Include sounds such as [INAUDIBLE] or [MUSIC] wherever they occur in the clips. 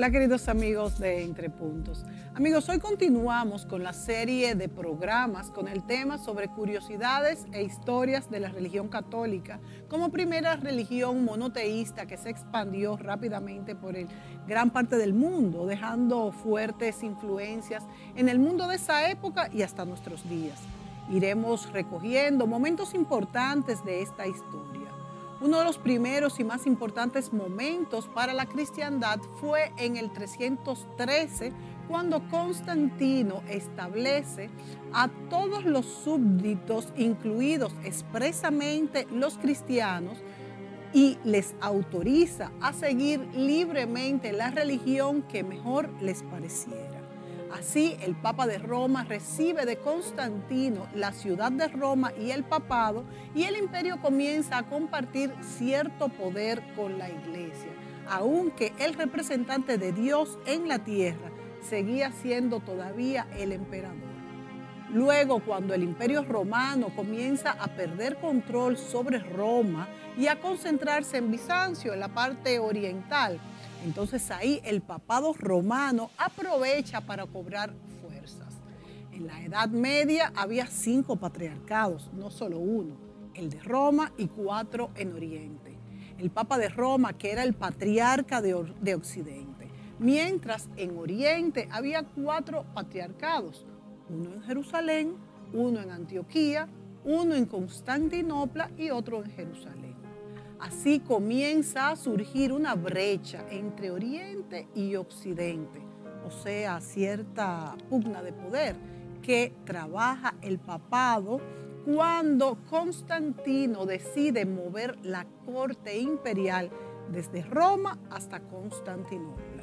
Hola queridos amigos de Entre Puntos. Amigos, hoy continuamos con la serie de programas con el tema sobre curiosidades e historias de la religión católica como primera religión monoteísta que se expandió rápidamente por el gran parte del mundo, dejando fuertes influencias en el mundo de esa época y hasta nuestros días. Iremos recogiendo momentos importantes de esta historia. Uno de los primeros y más importantes momentos para la cristiandad fue en el 313, cuando Constantino establece a todos los súbditos, incluidos expresamente los cristianos, y les autoriza a seguir libremente la religión que mejor les pareciera. Así, el Papa de Roma recibe de Constantino la ciudad de Roma y el papado, y el imperio comienza a compartir cierto poder con la iglesia, aunque el representante de Dios en la tierra seguía siendo todavía el emperador. Luego, cuando el imperio romano comienza a perder control sobre Roma y a concentrarse en Bizancio, en la parte oriental, entonces ahí el papado romano aprovecha para cobrar fuerzas. En la Edad Media había cinco patriarcados, no solo uno, el de Roma y cuatro en Oriente. El Papa de Roma, que era el patriarca de, de Occidente. Mientras en Oriente había cuatro patriarcados, uno en Jerusalén, uno en Antioquía, uno en Constantinopla y otro en Jerusalén. Así comienza a surgir una brecha entre Oriente y Occidente, o sea, cierta pugna de poder que trabaja el papado cuando Constantino decide mover la corte imperial desde Roma hasta Constantinopla.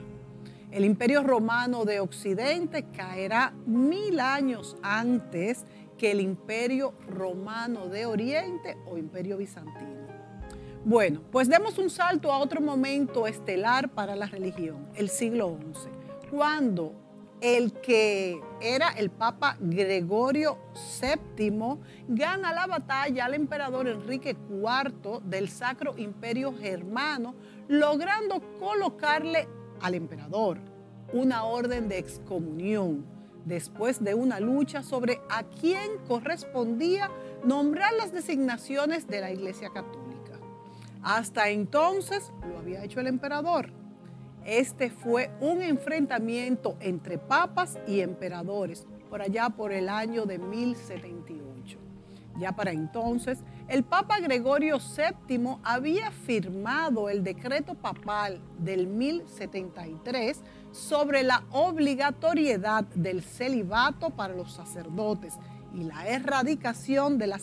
El imperio romano de Occidente caerá mil años antes que el imperio romano de Oriente o imperio bizantino. Bueno, pues demos un salto a otro momento estelar para la religión, el siglo XI, cuando el que era el Papa Gregorio VII gana la batalla al emperador Enrique IV del Sacro Imperio Germano, logrando colocarle al emperador una orden de excomunión después de una lucha sobre a quién correspondía nombrar las designaciones de la Iglesia Católica. Hasta entonces lo había hecho el emperador. Este fue un enfrentamiento entre papas y emperadores, por allá por el año de 1078. Ya para entonces, el Papa Gregorio VII había firmado el decreto papal del 1073 sobre la obligatoriedad del celibato para los sacerdotes y la erradicación de la,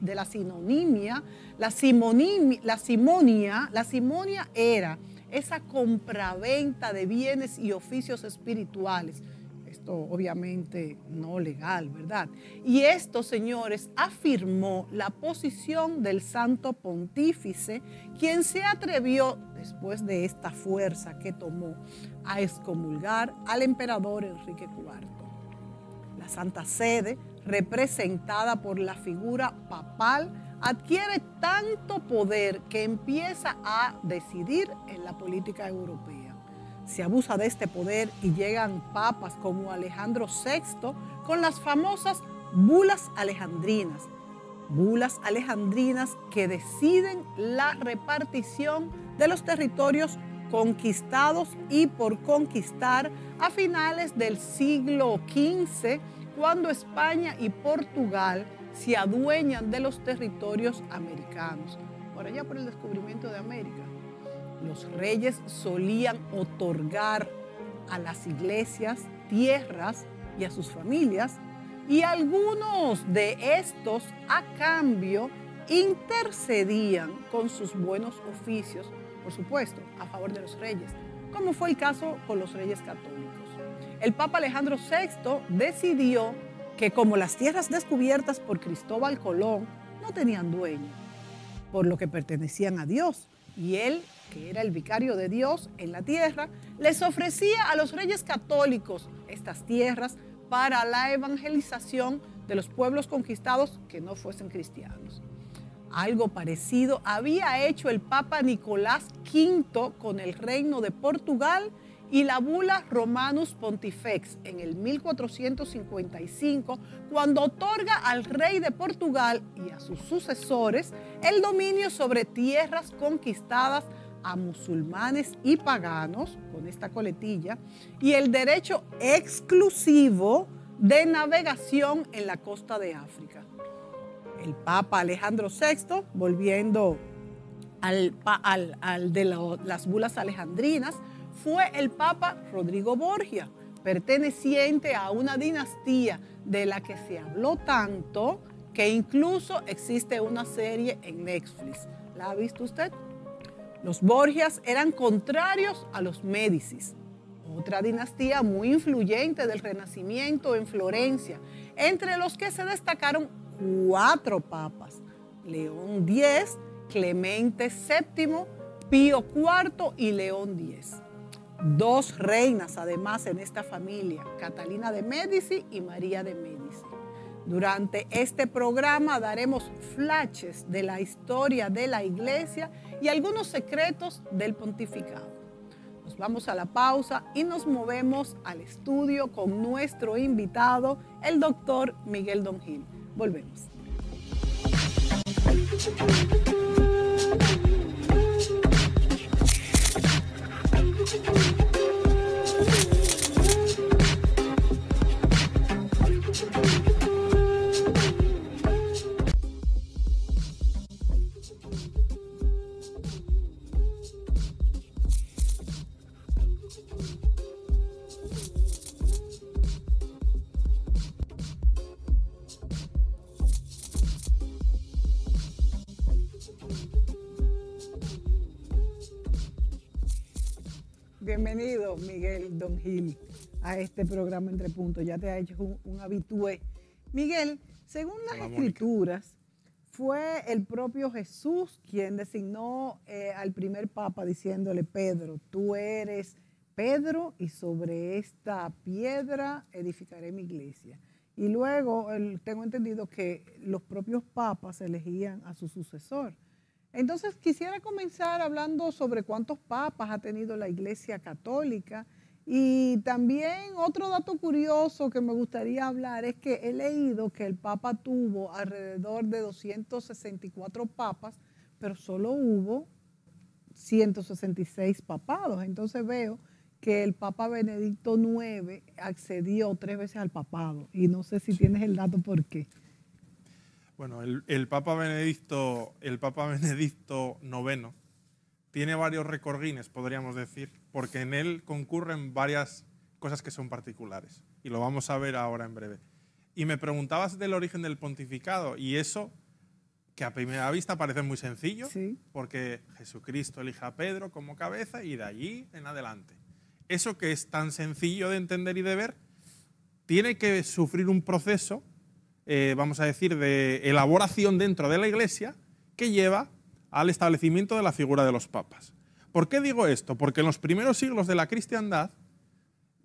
de la sinonimia, la, la simonia, la simonia era esa compraventa de bienes y oficios espirituales. Esto obviamente no legal, ¿verdad? Y esto, señores, afirmó la posición del santo pontífice, quien se atrevió, después de esta fuerza que tomó, a excomulgar al emperador Enrique IV. La Santa Sede representada por la figura papal, adquiere tanto poder que empieza a decidir en la política europea. Se abusa de este poder y llegan papas como Alejandro VI con las famosas bulas alejandrinas, bulas alejandrinas que deciden la repartición de los territorios conquistados y por conquistar a finales del siglo XV cuando España y Portugal se adueñan de los territorios americanos. Por allá por el descubrimiento de América, los reyes solían otorgar a las iglesias tierras y a sus familias y algunos de estos a cambio intercedían con sus buenos oficios, por supuesto, a favor de los reyes, como fue el caso con los reyes católicos el Papa Alejandro VI decidió que como las tierras descubiertas por Cristóbal Colón no tenían dueño, por lo que pertenecían a Dios, y él, que era el vicario de Dios en la tierra, les ofrecía a los reyes católicos estas tierras para la evangelización de los pueblos conquistados que no fuesen cristianos. Algo parecido había hecho el Papa Nicolás V con el reino de Portugal y la bula Romanus Pontifex en el 1455, cuando otorga al rey de Portugal y a sus sucesores el dominio sobre tierras conquistadas a musulmanes y paganos, con esta coletilla, y el derecho exclusivo de navegación en la costa de África. El Papa Alejandro VI, volviendo al, de las bulas alejandrinas, fue el Papa Rodrigo Borgia, perteneciente a una dinastía de la que se habló tanto que incluso existe una serie en Netflix. ¿La ha visto usted? Los Borgias eran contrarios a los Médicis, otra dinastía muy influyente del Renacimiento en Florencia, entre los que se destacaron cuatro papas, León X, Clemente VII, Pío IV y León X dos reinas además en esta familia, Catalina de Médici y María de Médici. Durante este programa daremos flashes de la historia de la iglesia y algunos secretos del pontificado. Nos vamos a la pausa y nos movemos al estudio con nuestro invitado, el doctor Miguel Don Gil. Volvemos. a este programa Entre Puntos. Ya te ha hecho un, habitué. Miguel, según las escrituras, fue el propio Jesús quien designó eh, al primer papa diciéndole, Pedro, tú eres Pedro y sobre esta piedra edificaré mi iglesia. Y luego tengo entendido que los propios papas elegían a su sucesor. Entonces quisiera comenzar hablando sobre cuántos papas ha tenido la Iglesia Católica y también otro dato curioso que me gustaría hablar es que he leído que el Papa tuvo alrededor de 264 papas, pero solo hubo 166 papados. Entonces veo que el Papa Benedicto IX accedió tres veces al papado y no sé si tienes el dato por qué. Bueno, el, Papa Benedicto, el Papa Benedicto IX tiene varios recordines, podríamos decir, porque en él concurren varias cosas que son particulares. Y lo vamos a ver ahora en breve. Y me preguntabas del origen del pontificado, y eso, que a primera vista parece muy sencillo, porque Jesucristo elige a Pedro como cabeza y de allí en adelante. Eso que es tan sencillo de entender y de ver, tiene que sufrir un proceso, eh, vamos a decir, de elaboración dentro de la iglesia que lleva al establecimiento de la figura de los papas. ¿Por qué digo esto? Porque en los primeros siglos de la cristiandad,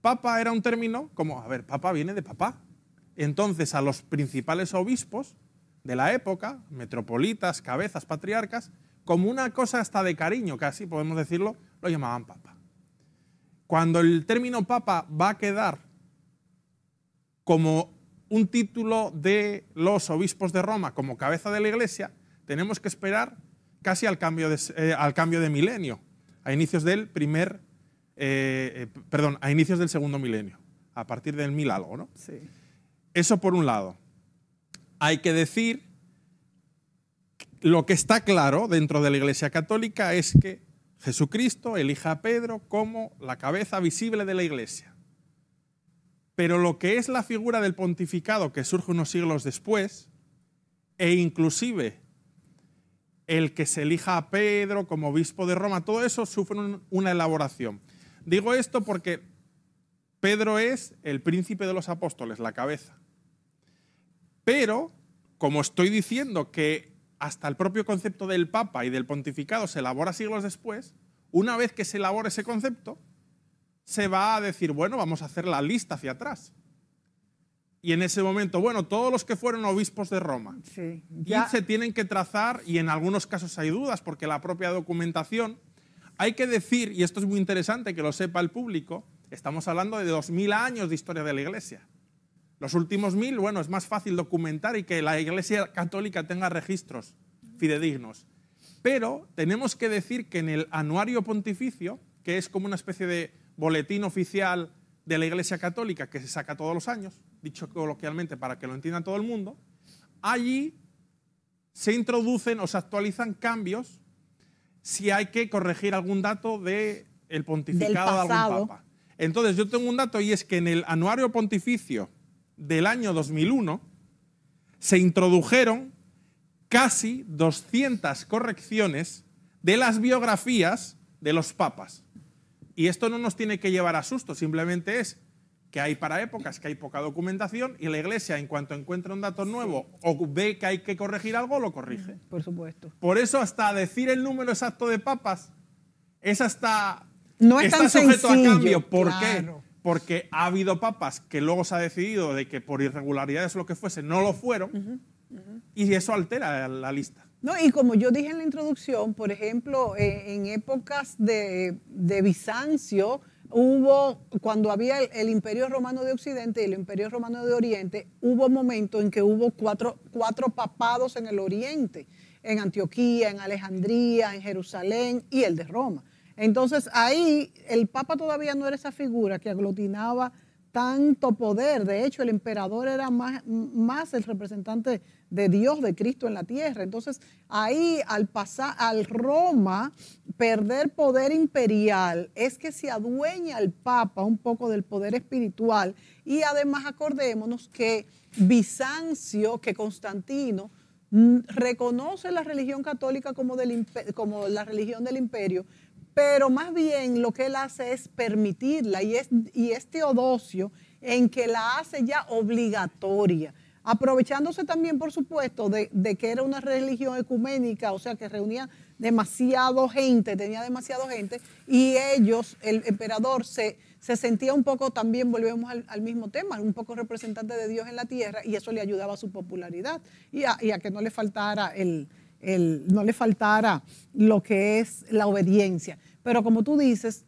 papa era un término como, a ver, papa viene de papá. Entonces a los principales obispos de la época, metropolitas, cabezas, patriarcas, como una cosa hasta de cariño casi, podemos decirlo, lo llamaban papa. Cuando el término papa va a quedar como un título de los obispos de Roma, como cabeza de la iglesia, tenemos que esperar casi al cambio de, eh, al cambio de milenio, a inicios del primer, eh, eh, perdón, a inicios del segundo milenio, a partir del mil algo, ¿no? Sí. Eso por un lado. Hay que decir, lo que está claro dentro de la Iglesia Católica es que Jesucristo elija a Pedro como la cabeza visible de la Iglesia. Pero lo que es la figura del pontificado que surge unos siglos después, e inclusive el que se elija a Pedro como obispo de Roma, todo eso sufre una elaboración. Digo esto porque Pedro es el príncipe de los apóstoles, la cabeza. Pero, como estoy diciendo que hasta el propio concepto del Papa y del pontificado se elabora siglos después, una vez que se elabora ese concepto, se va a decir, bueno, vamos a hacer la lista hacia atrás y en ese momento, bueno, todos los que fueron obispos de Roma. Sí, ya. Y se tienen que trazar, y en algunos casos hay dudas, porque la propia documentación, hay que decir, y esto es muy interesante que lo sepa el público, estamos hablando de 2.000 años de historia de la Iglesia. Los últimos 1.000, bueno, es más fácil documentar y que la Iglesia católica tenga registros fidedignos. Pero tenemos que decir que en el anuario pontificio, que es como una especie de boletín oficial de la Iglesia católica que se saca todos los años, dicho coloquialmente para que lo entienda todo el mundo, allí se introducen o se actualizan cambios si hay que corregir algún dato del pontificado de algún papa. Entonces, yo tengo un dato y es que en el anuario pontificio del año 2001 se introdujeron casi 200 correcciones de las biografías de los papas. Y esto no nos tiene que llevar a susto, simplemente es que hay para épocas que hay poca documentación y la Iglesia, en cuanto encuentra un dato nuevo o ve que hay que corregir algo, lo corrige. Por supuesto. Por eso hasta decir el número exacto de papas es hasta... No es tan sujeto sencillo, a cambio. ¿Por qué? Porque ha habido papas que luego se ha decidido de que por irregularidades o lo que fuese no lo fueron y eso altera la lista. No, y como yo dije en la introducción, por ejemplo, eh, en épocas de, de Bizancio, hubo, cuando había el, Imperio Romano de Occidente y el Imperio Romano de Oriente, hubo momentos en que hubo cuatro, cuatro papados en el Oriente, en Antioquía, en Alejandría, en Jerusalén y el de Roma. Entonces ahí el Papa todavía no era esa figura que aglutinaba tanto poder. De hecho, el emperador era más, el representante de Dios, de Cristo en la tierra. Entonces, ahí al pasar al Roma, perder poder imperial es que se adueña el Papa un poco del poder espiritual. Y además acordémonos que Bizancio, que Constantino, mm, reconoce la religión católica como la religión del imperio, pero más bien lo que él hace es permitirla y es, y es Teodosio en que la hace ya obligatoria, aprovechándose también, por supuesto, de, que era una religión ecuménica, o sea, que reunía demasiado gente, tenía demasiado gente, y ellos, el emperador, se, sentía un poco, también volvemos al, mismo tema, un poco representante de Dios en la tierra, y eso le ayudaba a su popularidad y a, que no le faltara el, no le faltara lo que es la obediencia. Pero como tú dices,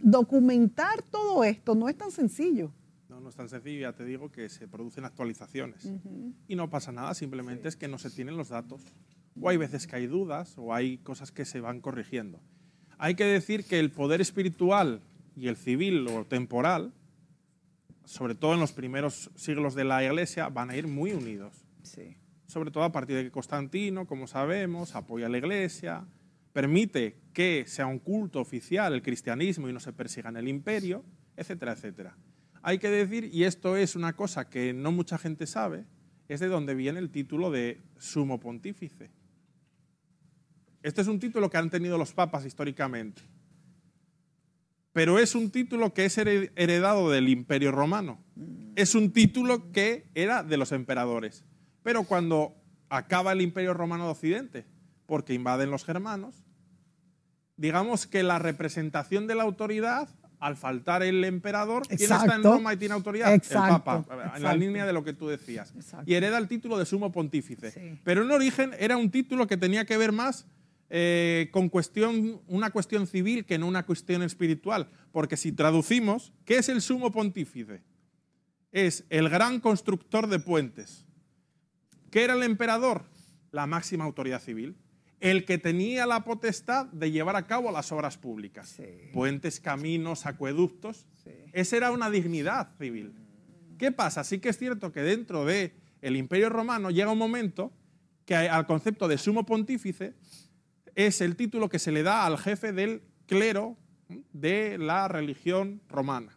documentar todo esto no es tan sencillo. No, no es tan sencillo, ya te digo que se producen actualizaciones. Y no pasa nada, simplemente es que no se tienen los datos. O hay veces que hay dudas o hay cosas que se van corrigiendo. Hay que decir que el poder espiritual y el civil o temporal, sobre todo en los primeros siglos de la Iglesia, van a ir muy unidos. Sí. Sobre todo a partir de que Constantino, como sabemos, apoya a la Iglesia, permite que sea un culto oficial el cristianismo y no se persiga en el imperio, etcétera, etcétera. Hay que decir, y esto es una cosa que no mucha gente sabe, es de donde viene el título de sumo pontífice. Este es un título que han tenido los papas históricamente, pero es un título que es heredado del imperio romano. Es un título que era de los emperadores. Pero cuando acaba el imperio romano de Occidente, porque invaden los germanos, digamos que la representación de la autoridad, al faltar el emperador, está en Roma y tiene autoridad? El Papa, en la línea de lo que tú decías. Y hereda el título de sumo pontífice. Pero en origen era un título que tenía que ver más eh, con cuestión, una cuestión civil que no una cuestión espiritual. Porque si traducimos, ¿qué es el sumo pontífice? Es el gran constructor de puentes. ¿Qué era el emperador? La máxima autoridad civil el que tenía la potestad de llevar a cabo las obras públicas. Puentes, caminos, acueductos. Esa era una dignidad civil. Mm. ¿Qué pasa? Sí que es cierto que dentro del Imperio Romano llega un momento que al concepto de sumo pontífice es el título que se le da al jefe del clero de la religión romana.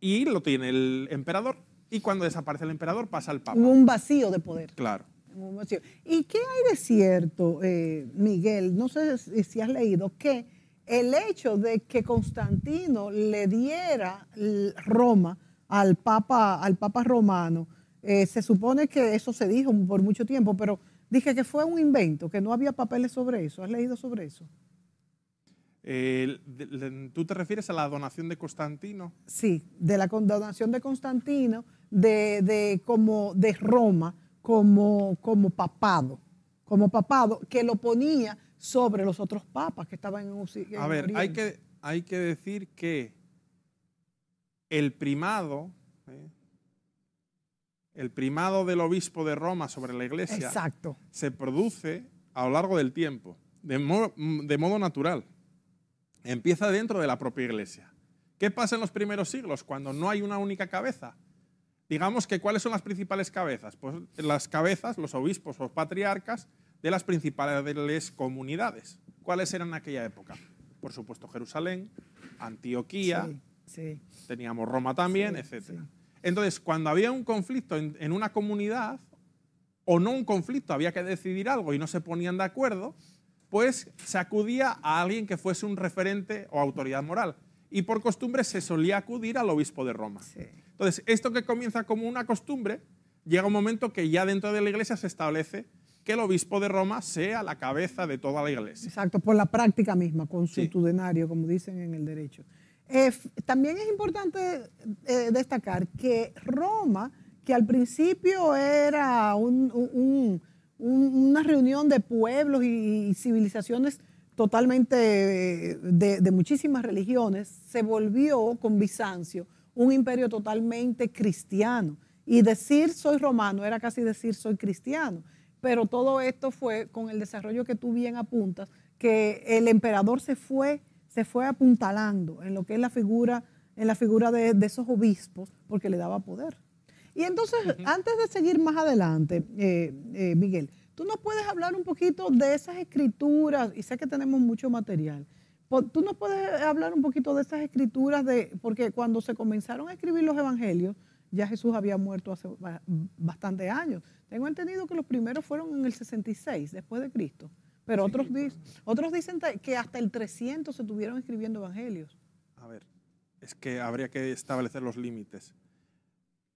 Y lo tiene el emperador. Y cuando desaparece el emperador pasa al papa. Hubo un vacío de poder. Claro. ¿Y qué hay de cierto, eh, Miguel? No sé si has leído que el hecho de que Constantino le diera Roma al Papa, al Papa romano, eh, se supone que eso se dijo por mucho tiempo, pero dije que fue un invento, que no había papeles sobre eso. ¿Has leído sobre eso? ¿Tú te refieres a la donación de Constantino? Sí, de la donación de Constantino, de como de Roma como, como papado, como papado, que lo ponía sobre los otros papas que estaban en siglo A ver, hay que, hay que decir que el primado, ¿eh? el primado del obispo de Roma sobre la iglesia, Exacto. se produce a lo largo del tiempo, de, de modo natural. Empieza dentro de la propia iglesia. ¿Qué pasa en los primeros siglos cuando no hay una única cabeza? digamos que cuáles son las principales cabezas. Pues las cabezas, los obispos o patriarcas de las principales comunidades. ¿Cuáles eran en aquella época? Por supuesto Jerusalén, Antioquía, teníamos Roma también, etc. Entonces, cuando había un conflicto en, una comunidad, o no un conflicto, había que decidir algo y no se ponían de acuerdo, pues se acudía a alguien que fuese un referente o autoridad moral. Y por costumbre se solía acudir al obispo de Roma. Entonces, esto que comienza como una costumbre, llega un momento que ya dentro de la iglesia se establece que el obispo de Roma sea la cabeza de toda la iglesia. Exacto, por la práctica misma, su como dicen en el derecho. Eh, también es importante eh, destacar que Roma, que al principio era una reunión de pueblos y, civilizaciones totalmente eh, de, muchísimas religiones, se volvió con Bizancio un imperio totalmente cristiano. Y decir soy romano era casi decir soy cristiano. Pero todo esto fue con el desarrollo que tú bien apuntas, que el emperador se fue, se fue apuntalando en lo que es la figura, en la figura de, esos obispos, porque le daba poder. Y entonces, antes de seguir más adelante, eh, eh, Miguel, tú nos puedes hablar un poquito de esas escrituras, y sé que tenemos mucho material, ¿Tú nos puedes hablar un poquito de esas escrituras? De, porque cuando se comenzaron a escribir los evangelios, ya Jesús había muerto hace bastantes años. Tengo entendido que los primeros fueron en el 66, después de Cristo. Pero otros, dicen, otros dicen que hasta el 300 se tuvieron escribiendo evangelios. A ver, es que habría que establecer los límites.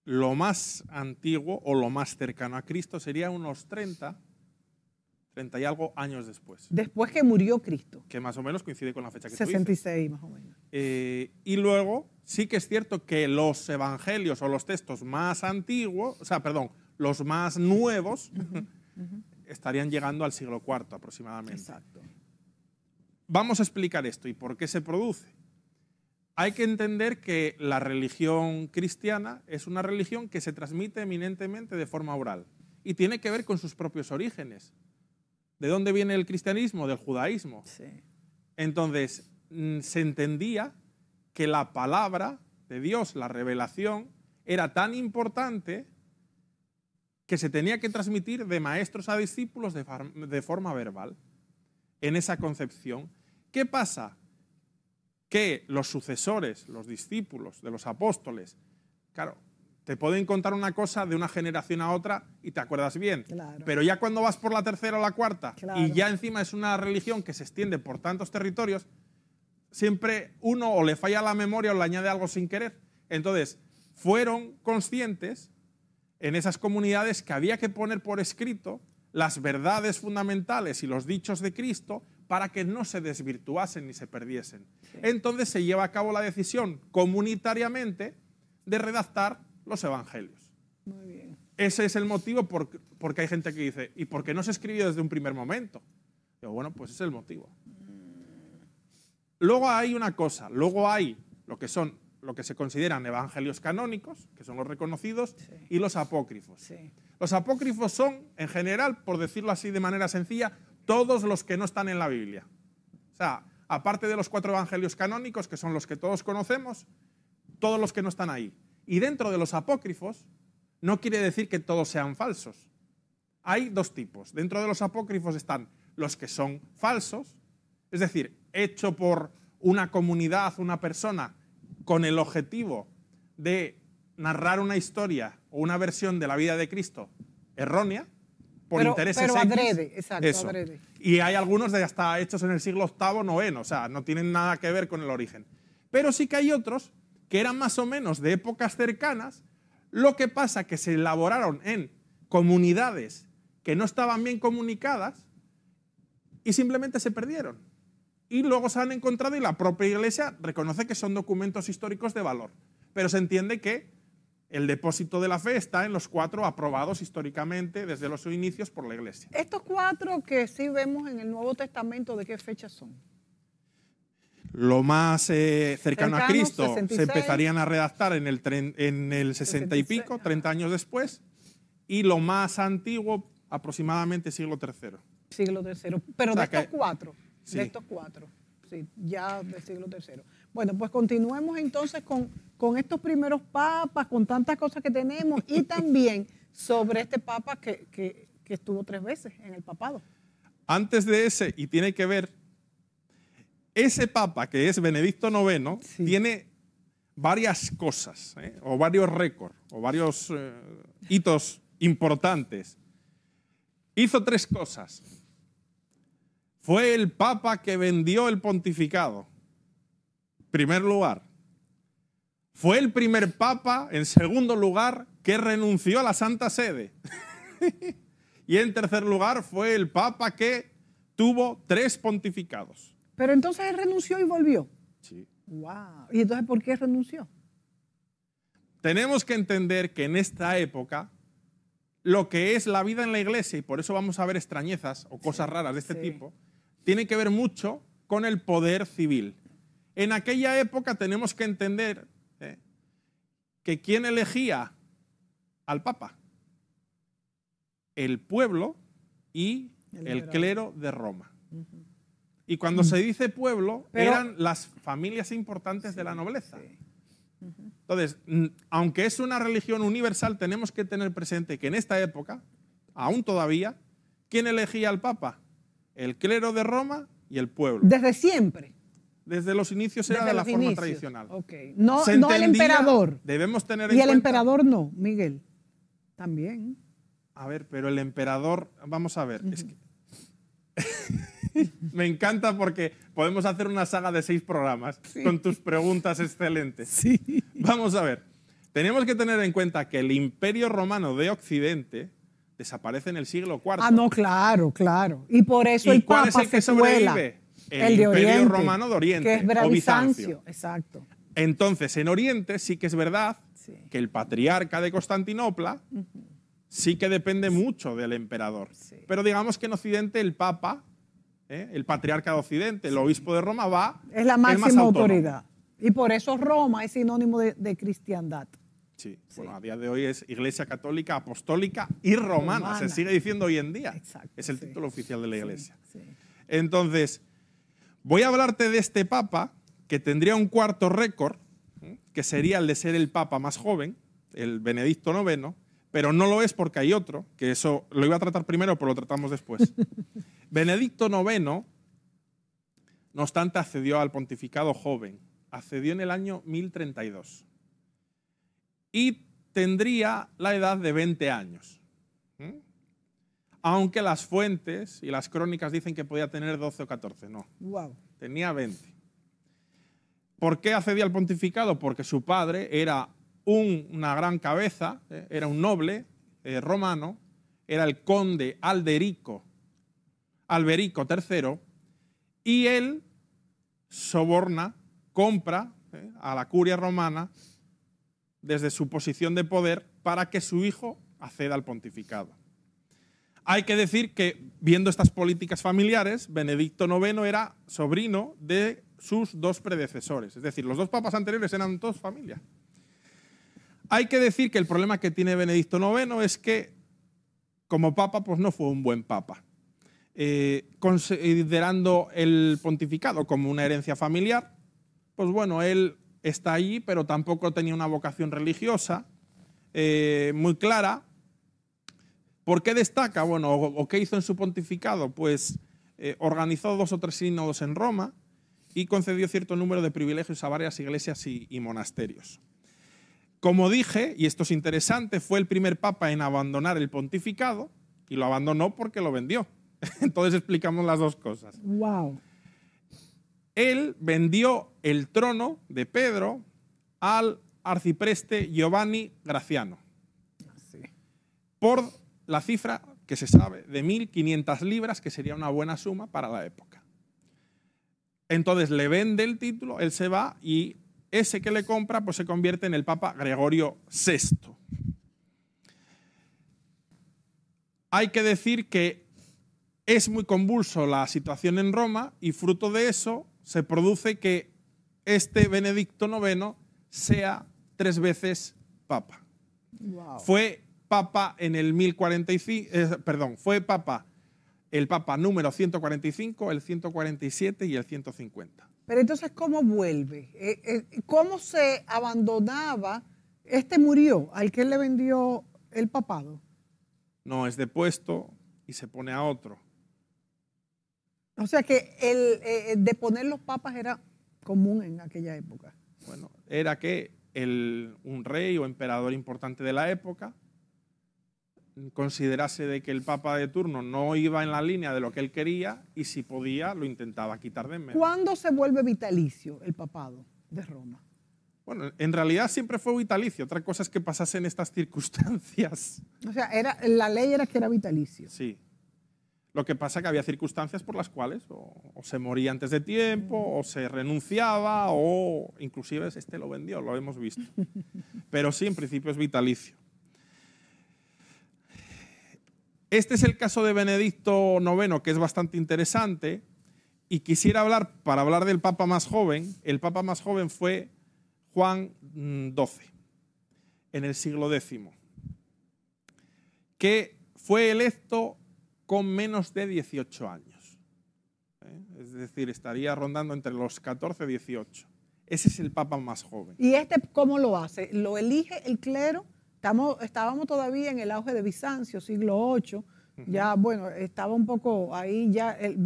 Lo más antiguo o lo más cercano a Cristo sería unos 30, 30 y algo años después. Después que murió Cristo. Que más o menos coincide con la fecha que 66 tú dices. más o menos. Eh, y luego sí que es cierto que los evangelios o los textos más antiguos, o sea, perdón, los más nuevos, estarían llegando al siglo IV aproximadamente. Exacto. Vamos a explicar esto y por qué se produce. Hay que entender que la religión cristiana es una religión que se transmite eminentemente de forma oral y tiene que ver con sus propios orígenes. ¿De dónde viene el cristianismo? Del judaísmo. Entonces, mm, se entendía que la palabra de Dios, la revelación, era tan importante que se tenía que transmitir de maestros a discípulos de, forma verbal, en esa concepción. ¿Qué pasa? Que los sucesores, los discípulos de los apóstoles, claro, te pueden contar una cosa de una generación a otra y te acuerdas bien. Pero ya cuando vas por la tercera o la cuarta y ya encima es una religión que se extiende por tantos territorios, siempre uno o le falla la memoria o le añade algo sin querer. Entonces, fueron conscientes en esas comunidades que había que poner por escrito las verdades fundamentales y los dichos de Cristo para que no se desvirtuasen ni se perdiesen. Entonces se lleva a cabo la decisión comunitariamente de redactar los evangelios. Muy bien. Ese es el motivo porque hay gente que dice, ¿y por qué no se escribió desde un primer momento? bueno, pues es el motivo. Luego hay una cosa, luego hay lo que son lo que se consideran evangelios canónicos, que son los reconocidos, y los apócrifos. Los apócrifos son, en general, por decirlo así de manera sencilla, todos los que no están en la Biblia. O sea, aparte de los cuatro evangelios canónicos, que son los que todos conocemos, todos los que no están ahí. Y dentro de los apócrifos, no quiere decir que todos sean falsos. Hay dos tipos. Dentro de los apócrifos están los que son falsos, es decir, hecho por una comunidad, una persona, con el objetivo de narrar una historia o una versión de la vida de Cristo errónea, por interés intereses pero adrede, exacto, Adrede. Y hay algunos de hasta hechos en el siglo VIII, IX, o sea, no tienen nada que ver con el origen. Pero sí que hay otros que eran más o menos de épocas cercanas, lo que pasa que se elaboraron en comunidades que no estaban bien comunicadas y simplemente se perdieron. Y luego se han encontrado y la propia iglesia reconoce que son documentos históricos de valor, pero se entiende que el depósito de la fe está en los cuatro aprobados históricamente desde los inicios por la iglesia. Estos cuatro que sí vemos en el Nuevo Testamento, ¿de qué fecha son? lo más eh, cercano, a Cristo se empezarían a redactar en el, en el 60 y pico, 30 años después, y lo más antiguo aproximadamente siglo III. Siglo III, pero de estos cuatro, de estos cuatro, sí, ya del siglo III. Bueno, pues continuemos entonces con, estos primeros papas, con tantas cosas que tenemos y [LAUGHS] también sobre este papa que, que estuvo tres veces en el papado. Antes de ese, y tiene que ver ese Papa, que es Benedicto IX, tiene varias cosas, ¿eh? o varios récords, o varios eh, hitos importantes. Hizo tres cosas. Fue el Papa que vendió el pontificado, en primer lugar. Fue el primer Papa, en segundo lugar, que renunció a la Santa Sede. [LAUGHS] y en tercer lugar, fue el Papa que tuvo tres pontificados. Pero entonces él renunció y volvió. Sí. Wow. ¿Y entonces por qué renunció? Tenemos que entender que en esta época lo que es la vida en la iglesia, y por eso vamos a ver extrañezas o cosas raras de este tipo, tiene que ver mucho con el poder civil. En aquella época tenemos que entender ¿eh? que quién elegía al Papa, el pueblo y el, clero de Roma. Y cuando mm. se dice pueblo, eran las familias importantes de la nobleza. Entonces, aunque es una religión universal, tenemos que tener presente que en esta época, aún todavía, ¿quién elegía al Papa? El clero de Roma y el pueblo. Desde siempre. Desde los inicios era de la forma tradicional. Okay. No, el emperador. Debemos tener en Y el emperador no, Miguel. También. A ver, pero el emperador, vamos a ver, [LAUGHS] [LAUGHS] Me encanta porque podemos hacer una saga de seis programas con tus preguntas excelentes. Sí. Vamos a ver. Tenemos que tener en cuenta que el Imperio Romano de Occidente desaparece en el siglo IV. Ah, no, claro, claro. Y por eso el cuál es el que sobrevive? El, Imperio Romano de Oriente, es o Bizancio. Exacto. Entonces, en Oriente sí que es verdad que el patriarca de Constantinopla sí que depende mucho del emperador. Pero digamos que en Occidente el Papa ¿eh? el patriarca de Occidente, el obispo de Roma va. Es la máxima autoridad. Y por eso Roma es sinónimo de, cristiandad. Sí. bueno, a día de hoy es Iglesia Católica, Apostólica y Romana. Se sigue diciendo hoy en día. Exacto, es el título oficial de la Iglesia. Entonces, voy a hablarte de este Papa que tendría un cuarto récord, que sería el de ser el Papa más joven, el Benedicto IX, pero no lo es porque hay otro, que eso lo iba a tratar primero, pero lo tratamos después. [LAUGHS] Benedicto IX, no obstante, accedió al pontificado joven, accedió en el año 1032 y tendría la edad de 20 años. ¿Mm? Aunque las fuentes y las crónicas dicen que podía tener 12 o 14, no. Wow. Tenía 20. ¿Por qué accedía al pontificado? Porque su padre era una gran cabeza, eh, era un noble eh, romano, era el conde Alderico, Alberico III, y él soborna, compra eh, a la curia romana desde su posición de poder para que su hijo acceda al pontificado. Hay que decir que, viendo estas políticas familiares, Benedicto IX era sobrino de sus dos predecesores. Es decir, los dos papas anteriores eran dos familias. Hay que decir que el problema que tiene Benedicto IX es que como papa pues no fue un buen papa. Eh, considerando el pontificado como una herencia familiar, pues bueno, él está allí, pero tampoco tenía una vocación religiosa eh, muy clara. ¿Por qué destaca? Bueno, o, qué hizo en su pontificado? Pues eh, organizó dos o tres sínodos en Roma y concedió cierto número de privilegios a varias iglesias y monasterios. Como dije, y esto es interesante, fue el primer papa en abandonar el pontificado y lo abandonó porque lo vendió. [LAUGHS] Entonces explicamos las dos cosas. Wow. Él vendió el trono de Pedro al arcipreste Giovanni Graciano por la cifra que se sabe de 1.500 libras, que sería una buena suma para la época. Entonces le vende el título, él se va y ese que le compra pues se convierte en el Papa Gregorio VI. Hay que decir que es muy convulso la situación en Roma y fruto de eso se produce que este Benedicto IX sea tres veces Papa. Fue Papa en el 1045, eh, perdón, fue Papa el Papa número 145, el 147 y el 150. Pero entonces, ¿cómo vuelve? Eh, eh, ¿Cómo se abandonaba? Este murió, al que le vendió el papado. No, es depuesto y se pone a otro. O sea que el eh, deponer los papas era común en aquella época. Bueno, era que un rey o emperador importante de la época considerase de que el Papa de turno no iba en la línea de lo que él quería y si podía lo intentaba quitar de en ¿Cuándo se vuelve vitalicio el papado de Roma? Bueno, en realidad siempre fue vitalicio. Otra cosa es que pasase en estas circunstancias. O sea, era, la ley era que era vitalicio. Sí. Lo que pasa es que había circunstancias por las cuales o, se moría antes de tiempo, o se renunciaba, o inclusive este lo vendió, lo hemos visto. [LAUGHS] Pero sí, en principio es vitalicio. Este es el caso de Benedicto IX, que es bastante interesante. Y quisiera hablar, para hablar del Papa más joven, el Papa más joven fue Juan XII, mm, en el siglo X, que fue electo con menos de 18 años. ¿eh? Es decir, estaría rondando entre los 14 y 18. Ese es el Papa más joven. ¿Y este cómo lo hace? ¿Lo elige el clero? estábamos todavía en el auge de Bizancio, siglo VIII, ya, bueno, estaba un poco ahí, ya el,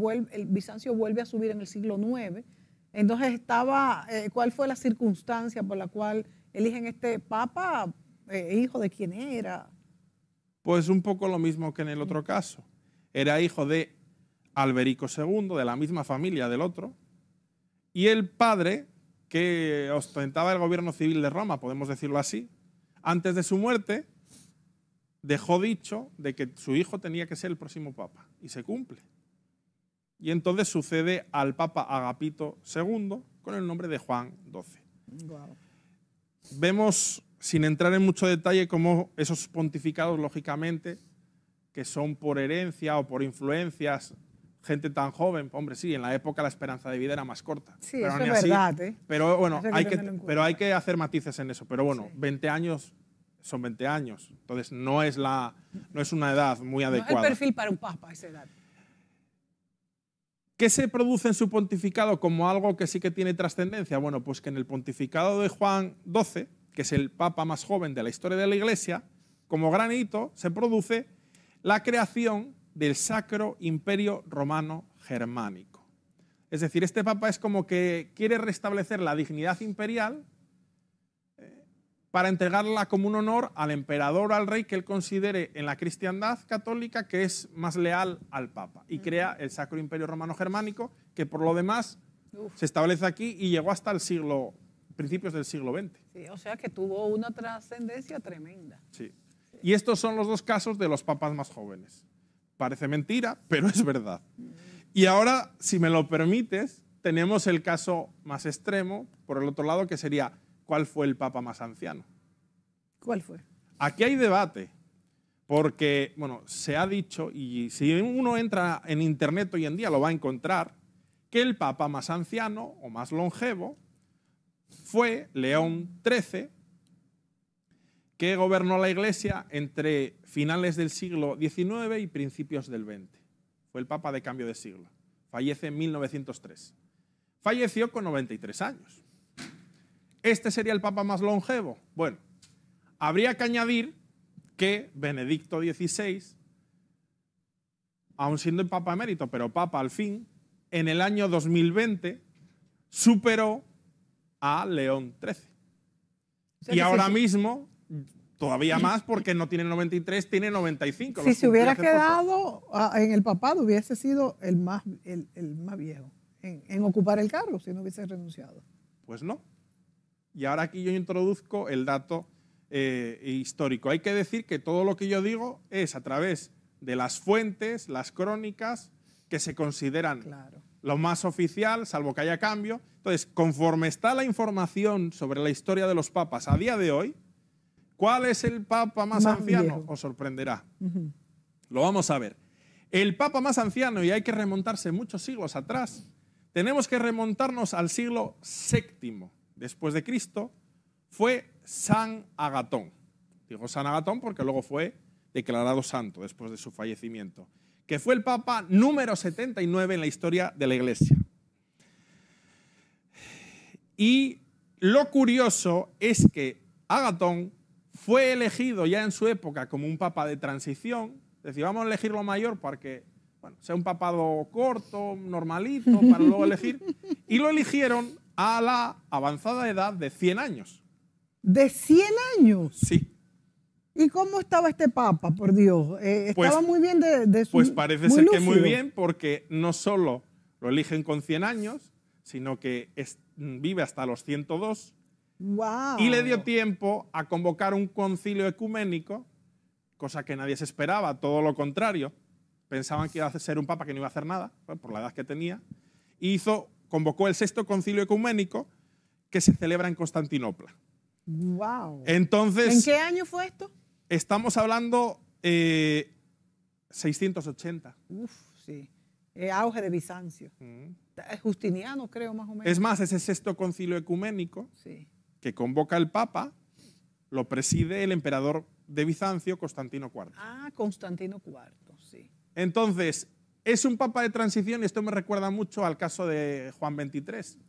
Bizancio vuelve a subir en el siglo IX. Entonces estaba, eh, ¿cuál fue la circunstancia por la cual eligen este papa, eh, hijo de quién era? Pues un poco lo mismo que en el otro mm. caso. Era hijo de Alberico II, de la misma familia del otro, y el padre que ostentaba el gobierno civil de Roma, podemos decirlo así, antes de su muerte, dejó dicho de que su hijo tenía que ser el próximo papa, y se cumple. Y entonces sucede al papa Agapito II con el nombre de Juan XII. Vemos, sin entrar en mucho detalle, cómo esos pontificados, lógicamente, que son por herencia o por influencias gente tan joven, hombre, sí, en la época la esperanza de vida era más corta. Sí, pero eso es verdad. ¿eh? Pero bueno, hay que, pero hay que hacer matices en eso. Pero bueno, 20 años son 20 años, entonces no es, la, no es una edad muy adecuada. No el perfil para un papa esa edad. ¿Qué se produce en su pontificado como algo que sí que tiene trascendencia? Bueno, pues que en el pontificado de Juan XII, que es el papa más joven de la historia de la Iglesia, como granito se produce la creación del Sacro Imperio Romano Germánico. Es decir, este papa es como que quiere restablecer la dignidad imperial eh, para entregarla como un honor al emperador, o al rey que él considere en la cristiandad católica que es más leal al papa. Y crea el Sacro Imperio Romano Germánico, que por lo demás se establece aquí y llegó hasta el siglo, principios del siglo XX. o sea que tuvo una trascendencia tremenda. Y estos son los dos casos de los papas más jóvenes. Parece mentira, pero es verdad. Y ahora, si me lo permites, tenemos el caso más extremo, por el otro lado, que sería, ¿cuál fue el papa más anciano? ¿Cuál fue? Aquí hay debate, porque, bueno, se ha dicho, y si uno entra en Internet hoy en día lo va a encontrar, que el papa más anciano o más longevo fue León XIII, que gobernó la Iglesia entre finales del siglo XIX y principios del XX. Fue el Papa de cambio de siglo. Fallece en 1903. Falleció con 93 años. ¿Este sería el Papa más longevo? Bueno, habría que añadir que Benedicto XVI, aun siendo el Papa emérito, pero Papa al fin, en el año 2020 superó a León XIII. y ahora mismo Todavía más porque no tiene 93, tiene 95. Si se hubiera quedado ah, en el papado, hubiese sido el más, el, el más viejo en, ocupar el cargo si no hubiese renunciado. Pues no. Y ahora aquí yo introduzco el dato eh, histórico. Hay que decir que todo lo que yo digo es a través de las fuentes, las crónicas, que se consideran lo más oficial, salvo que haya cambio. Entonces, conforme está la información sobre la historia de los papas a día de hoy, ¿Cuál es el papa más, anciano? Os sorprenderá. Lo vamos a ver. El papa más anciano, y hay que remontarse muchos siglos atrás, tenemos que remontarnos al siglo VII después de Cristo, fue San Agatón. Digo San Agatón porque luego fue declarado santo después de su fallecimiento, que fue el papa número 79 en la historia de la Iglesia. Y lo curioso es que Agatón fue elegido ya en su época como un papa de transición, es vamos a elegirlo mayor para bueno, sea un papado corto, normalito, para [LAUGHS] luego elegir, y lo eligieron a la avanzada edad de 100 años. ¿De 100 años? Sí. ¿Y cómo estaba este papa, por Dios? Eh, estaba pues, muy bien de, Pues parece ser que muy bien, porque no solo lo eligen con 100 años, sino que vive hasta los 102 y le dio tiempo a convocar un concilio ecuménico, cosa que nadie se esperaba, todo lo contrario. Pensaban que iba a ser un papa que no iba a hacer nada, pues, por la edad que tenía. Y hizo, convocó el sexto concilio ecuménico que se celebra en Constantinopla. Wow. Entonces. ¿En qué año fue esto? Estamos hablando 680. Eh, Uf, sí. Eh, auge de Bizancio. Mm. Justiniano, creo, más o menos. Es más, ese sexto concilio ecuménico. Sí que convoca el Papa, lo preside el emperador de Bizancio, Constantino IV. Ah, Constantino IV, sí. Entonces, es un papa de transición y esto me recuerda mucho al caso de Juan XXIII.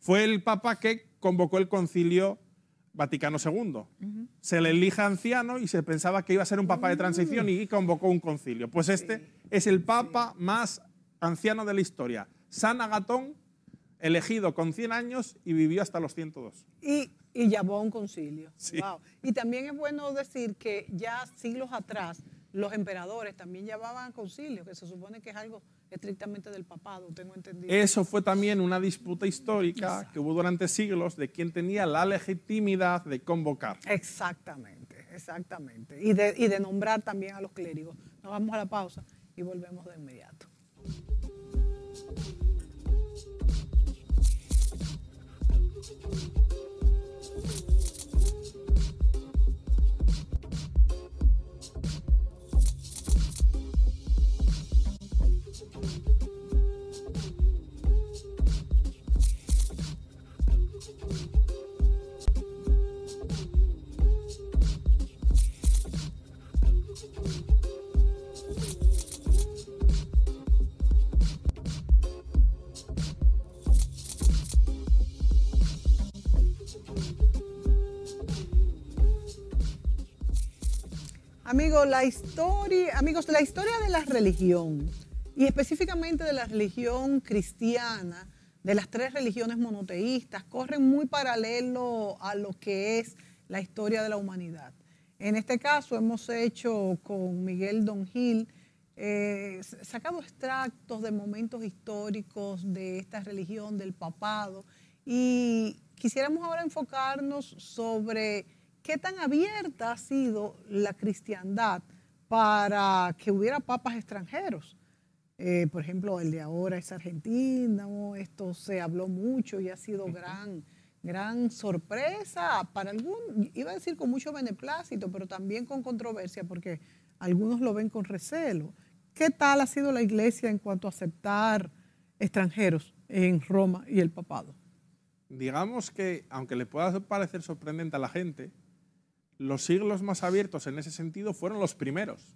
Fue el papa que convocó el concilio Vaticano II. Se le elige anciano y se pensaba que iba a ser un papa de transición y mm. convocó un concilio. Pues este es el papa más anciano de la historia, San Agatón elegido con 100 años y vivió hasta los 102. Y, y llamó a un concilio. Y también es bueno decir que ya siglos atrás los emperadores también llevaban a concilio, que se supone que es algo estrictamente del papado, tengo entendido. Eso fue también una disputa histórica que hubo durante siglos de quién tenía la legitimidad de convocar. Exactamente, exactamente. y de nombrar también a los clérigos. Nos vamos a la pausa y volvemos de inmediato. Thank you. Amigos, la historia, amigos, la historia de la religión y específicamente de la religión cristiana, de las tres religiones monoteístas, corren muy paralelo a lo que es la historia de la humanidad. En este caso hemos hecho con Miguel Don Gil, eh, sacado extractos de momentos históricos de esta religión, del papado, y quisiéramos ahora enfocarnos sobre ¿Qué tan abierta ha sido la cristiandad para que hubiera papas extranjeros? Eh, por ejemplo, el de ahora es argentino, esto se habló mucho y ha sido gran, gran sorpresa para iba a decir con mucho beneplácito, pero también con controversia, porque algunos lo ven con recelo. ¿Qué tal ha sido la iglesia en cuanto a aceptar extranjeros en Roma y el papado? Digamos que, aunque le pueda parecer sorprendente a la gente, los siglos más abiertos en ese sentido fueron los primeros.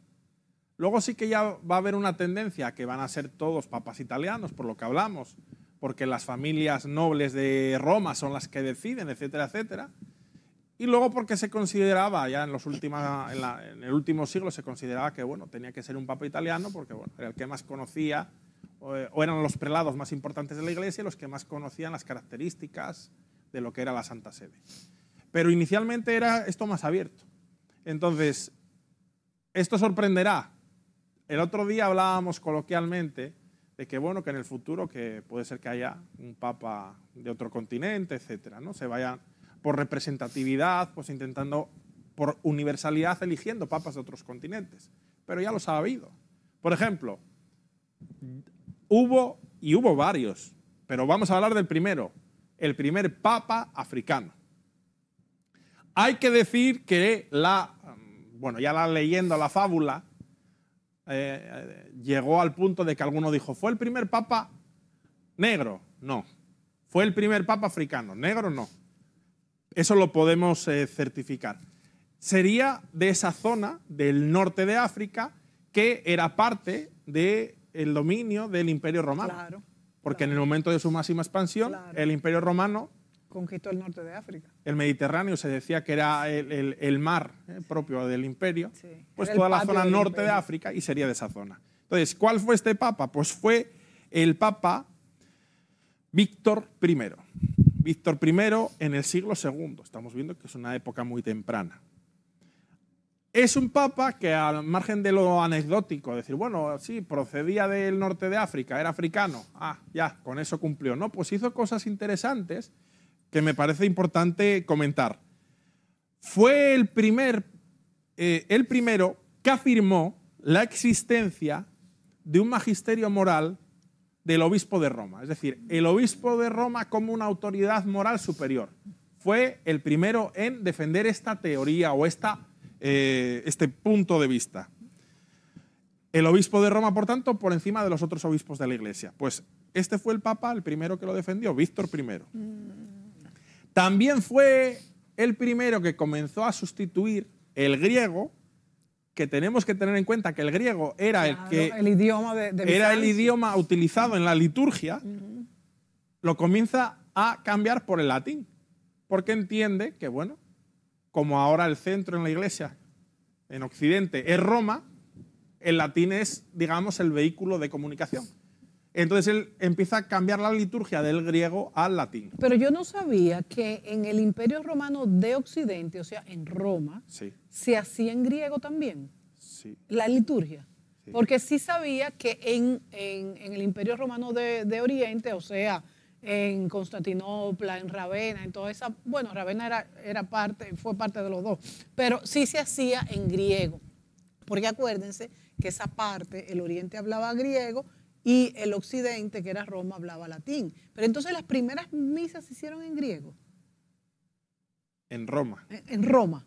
Luego sí que ya va a haber una tendencia que van a ser todos papas italianos, por lo que hablamos, porque las familias nobles de Roma son las que deciden, etcétera, etcétera. Y luego porque se consideraba, ya en los últimos, en, el último siglo se consideraba que bueno, tenía que ser un papa italiano porque era el que más conocía o, eh, o eran los prelados más importantes de la iglesia los que más conocían las características de lo que era la Santa Sede. Pero inicialmente era esto más abierto. Entonces, esto sorprenderá. El otro día hablábamos coloquialmente de que, bueno, que en el futuro que puede ser que haya un papa de otro continente, etcétera, ¿no? Se vayan por representatividad, pues intentando por universalidad eligiendo papas de otros continentes. Pero ya los ha habido. Por ejemplo, hubo, y hubo varios, pero vamos a hablar del primero, el primer papa africano. Hay que decir que la, bueno, ya la leyendo la fábula, eh, eh, llegó al punto de que alguno dijo, ¿fue el primer papa negro? No. ¿Fue el primer papa africano? Negro no. Eso lo podemos eh, certificar. Sería de esa zona del norte de África que era parte del dominio del Imperio Romano. Claro, porque en el momento de su máxima expansión, el Imperio Romano conquistó el norte de África. El Mediterráneo se decía que era el, mar eh, propio del imperio, pues toda la zona norte de África y sería de esa zona. Entonces, ¿cuál fue este papa? Pues fue el papa Víctor I. Víctor I en el siglo II. Estamos viendo que es una época muy temprana. Es un papa que al margen de lo anecdótico, decir, bueno, sí, procedía del norte de África, era africano, ah, ya, con eso cumplió. No, pues hizo cosas interesantes que me parece importante comentar. Fue el primer, eh, el primero que afirmó la existencia de un magisterio moral del obispo de Roma, es decir, el obispo de Roma como una autoridad moral superior. Fue el primero en defender esta teoría o esta, eh, este punto de vista. El obispo de Roma, por tanto, por encima de los otros obispos de la Iglesia. Pues este fue el Papa, el primero que lo defendió, Víctor I. También fue el primero que comenzó a sustituir el griego, que tenemos que tener en cuenta que el griego era el que idioma era el idioma utilizado en la liturgia, lo comienza a cambiar por el latín, porque entiende que bueno, como ahora el centro en la iglesia en Occidente es Roma, el latín es digamos el vehículo de comunicación. Entonces él empieza a cambiar la liturgia del griego al latín. Pero yo no sabía que en el Imperio Romano de Occidente, o sea, en Roma, se hacía en griego también la liturgia. Porque sí sabía que en, el Imperio Romano de, Oriente, o sea, en Constantinopla, en Ravenna, en toda esa, bueno, Ravenna era parte, fue parte de los dos, pero sí se hacía en griego. Porque acuérdense que esa parte, el Oriente hablaba griego, y el occidente, que era Roma, hablaba latín. Pero entonces las primeras misas se hicieron en griego. En Roma. En, Roma.